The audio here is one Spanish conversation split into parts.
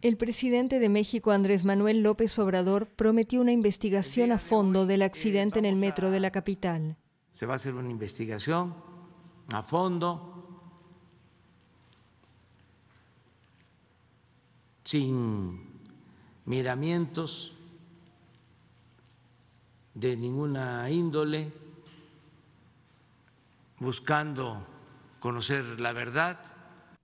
El presidente de México, Andrés Manuel López Obrador, prometió una investigación a fondo del accidente en el metro de la capital. Se va a hacer una investigación a fondo, sin miramientos de ninguna índole, buscando conocer la verdad.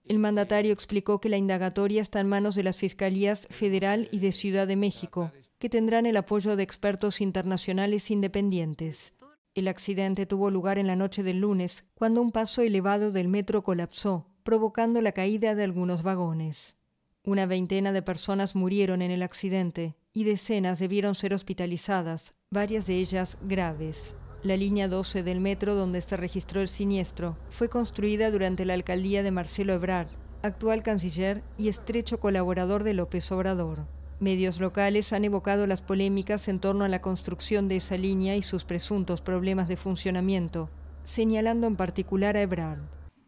El mandatario explicó que la indagatoria está en manos de las Fiscalías Federal y de Ciudad de México, que tendrán el apoyo de expertos internacionales independientes. El accidente tuvo lugar en la noche del lunes, cuando un paso elevado del metro colapsó, provocando la caída de algunos vagones. Una veintena de personas murieron en el accidente y decenas debieron ser hospitalizadas, varias de ellas graves. La línea 12 del metro donde se registró el siniestro fue construida durante la alcaldía de Marcelo Ebrard, actual canciller y estrecho colaborador de López Obrador. Medios locales han evocado las polémicas en torno a la construcción de esa línea y sus presuntos problemas de funcionamiento, señalando en particular a Ebrard.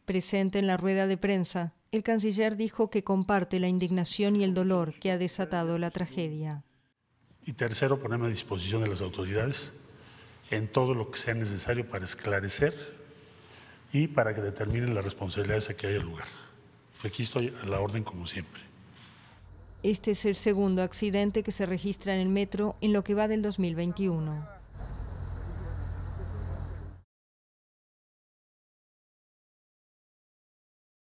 Presente en la rueda de prensa, el canciller dijo que comparte la indignación y el dolor que ha desatado la tragedia. Y tercero, ponerme a disposición de las autoridades en todo lo que sea necesario para esclarecer y para que determinen las responsabilidades a que haya lugar. Aquí estoy a la orden como siempre. Este es el segundo accidente que se registra en el metro en lo que va del 2021.